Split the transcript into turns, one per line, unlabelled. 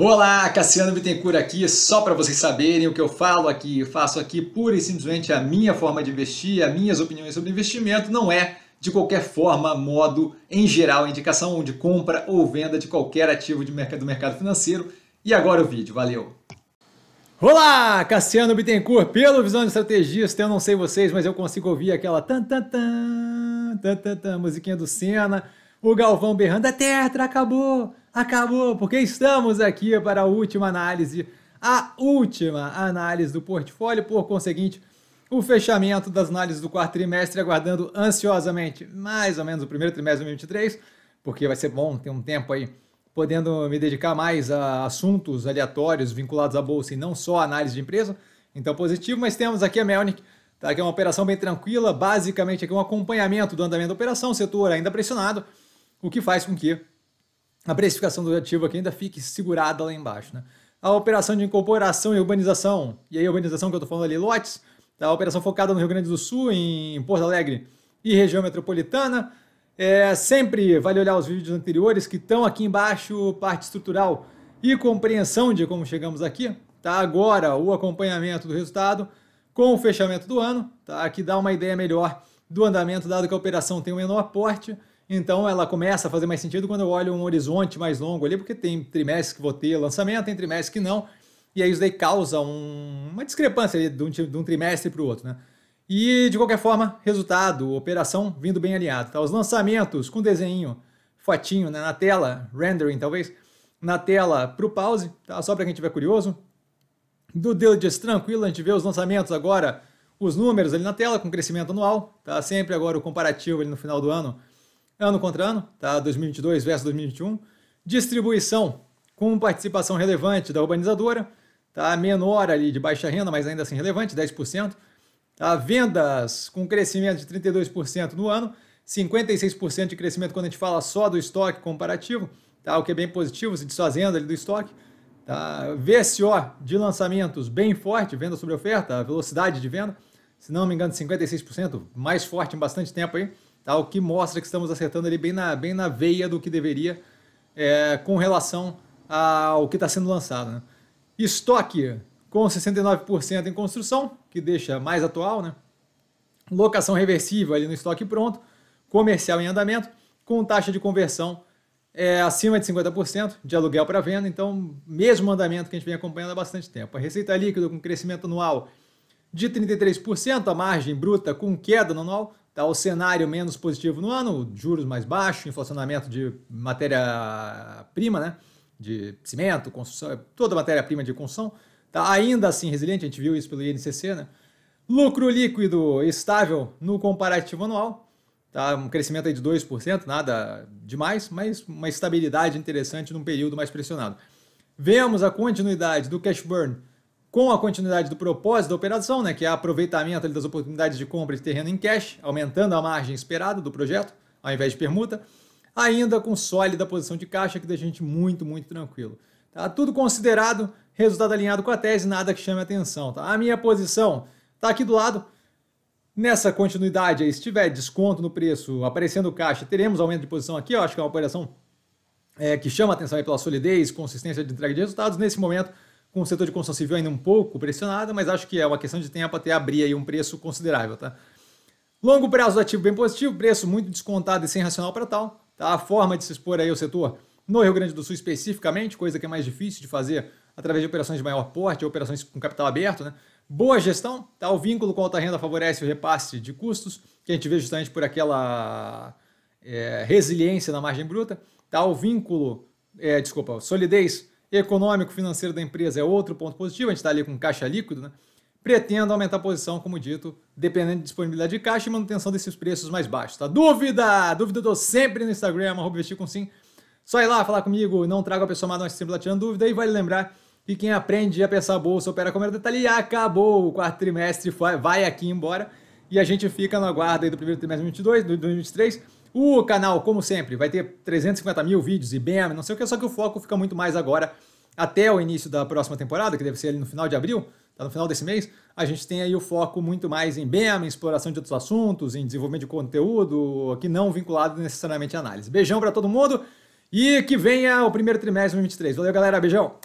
Olá, Cassiano Bittencourt aqui, só para vocês saberem o que eu falo aqui, eu faço aqui pura e simplesmente a minha forma de investir, as minhas opiniões sobre investimento, não é de qualquer forma, modo, em geral, indicação de compra ou venda de qualquer ativo de mercado, do mercado financeiro. E agora o vídeo, valeu! Olá, Cassiano Bittencourt, pelo Visão de Estrategista, eu não sei vocês, mas eu consigo ouvir aquela tan tan tan, tan, tan, tan musiquinha do Senna, o Galvão berrando, a é Tetra acabou, acabou, porque estamos aqui para a última análise, a última análise do portfólio, por conseguinte, o fechamento das análises do quarto trimestre, aguardando ansiosamente mais ou menos o primeiro trimestre de 2023, porque vai ser bom ter um tempo aí podendo me dedicar mais a assuntos aleatórios vinculados à bolsa e não só a análise de empresa. Então, positivo, mas temos aqui a Melnick, tá? que é uma operação bem tranquila, basicamente aqui um acompanhamento do andamento da operação, setor ainda pressionado, o que faz com que a precificação do ativo aqui ainda fique segurada lá embaixo. Né? A operação de incorporação e urbanização, e aí urbanização que eu estou falando ali, lotes, tá? a operação focada no Rio Grande do Sul, em Porto Alegre e região metropolitana. É, sempre vale olhar os vídeos anteriores que estão aqui embaixo, parte estrutural e compreensão de como chegamos aqui. Tá? Agora o acompanhamento do resultado com o fechamento do ano, tá? que dá uma ideia melhor do andamento, dado que a operação tem um menor aporte então ela começa a fazer mais sentido quando eu olho um horizonte mais longo ali, porque tem trimestre que vou ter lançamento, tem trimestre que não. E aí isso daí causa um, uma discrepância ali de um, de um trimestre para o outro, né? E de qualquer forma, resultado, operação vindo bem alinhado. Tá? Os lançamentos com desenho, fotinho né, na tela, rendering talvez, na tela para o pause, tá? só para quem estiver curioso. Do Diligence tranquilo, a gente vê os lançamentos agora, os números ali na tela com crescimento anual, tá? sempre agora o comparativo ali no final do ano ano contra ano, tá? 2022 versus 2021. Distribuição com participação relevante da urbanizadora, tá? Menor ali de baixa renda, mas ainda assim relevante, 10%. Tá? Vendas com crescimento de 32% no ano, 56% de crescimento quando a gente fala só do estoque comparativo, tá? O que é bem positivo, se desfazendo ali do estoque. Tá? VSO de lançamentos bem forte, venda sobre oferta, velocidade de venda, se não me engano, 56%, mais forte em bastante tempo aí tá? o que mostra que estamos acertando ali bem na, bem na veia do que deveria é, com relação ao que está sendo lançado. Né? Estoque com 69% em construção, que deixa mais atual, né? locação reversível ali no estoque pronto, comercial em andamento, com taxa de conversão é, acima de 50% de aluguel para venda, então mesmo andamento que a gente vem acompanhando há bastante tempo. A receita líquida com crescimento anual de 33%, a margem bruta com queda no anual, Tá o cenário menos positivo no ano, juros mais baixos, inflacionamento de matéria-prima, né? De cimento, construção, toda matéria-prima de construção. Tá ainda assim resiliente, a gente viu isso pelo INCC, né? Lucro líquido estável no comparativo anual, tá? Um crescimento aí de 2%, nada demais, mas uma estabilidade interessante num período mais pressionado. Vemos a continuidade do cash burn com a continuidade do propósito da operação, né, que é aproveitamento ali, das oportunidades de compra de terreno em cash, aumentando a margem esperada do projeto, ao invés de permuta, ainda com sólida posição de caixa, que deixa a gente muito, muito tranquilo. Tá tudo considerado, resultado alinhado com a tese, nada que chame atenção. Tá? A minha posição está aqui do lado. Nessa continuidade aí, se tiver desconto no preço, aparecendo caixa, teremos aumento de posição aqui, eu acho que é uma operação é, que chama atenção pela solidez, consistência de entrega de resultados. Nesse momento, com o setor de construção civil ainda um pouco pressionado, mas acho que é uma questão de tempo até abrir aí um preço considerável, tá? Longo prazo do ativo bem positivo, preço muito descontado e sem racional para tal, tá? A forma de se expor aí ao setor no Rio Grande do Sul especificamente, coisa que é mais difícil de fazer através de operações de maior porte, operações com capital aberto, né? Boa gestão, tá? O vínculo com a alta renda favorece o repasse de custos, que a gente vê justamente por aquela é, resiliência na margem bruta, tá? O vínculo, é, desculpa, solidez econômico financeiro da empresa é outro ponto positivo, a gente está ali com caixa líquido, né? pretendo aumentar a posição, como dito, dependendo de disponibilidade de caixa e manutenção desses preços mais baixos. Tá? Dúvida? Dúvida eu dou sempre no Instagram, arroba com sim. Só ir lá falar comigo, não traga a pessoa mais, nós sempre lá tirando dúvida. E vale lembrar que quem aprende a pensar a bolsa, opera como era detalhe, acabou o quarto trimestre, vai aqui embora. E a gente fica no aguardo aí do primeiro trimestre de 2022, de 2023 o canal, como sempre, vai ter 350 mil vídeos e bem, não sei o que, só que o foco fica muito mais agora até o início da próxima temporada, que deve ser ali no final de abril, tá no final desse mês, a gente tem aí o foco muito mais em BEM, em exploração de outros assuntos, em desenvolvimento de conteúdo, que não vinculado necessariamente à análise. Beijão para todo mundo e que venha o primeiro trimestre de 2023. Valeu, galera, beijão!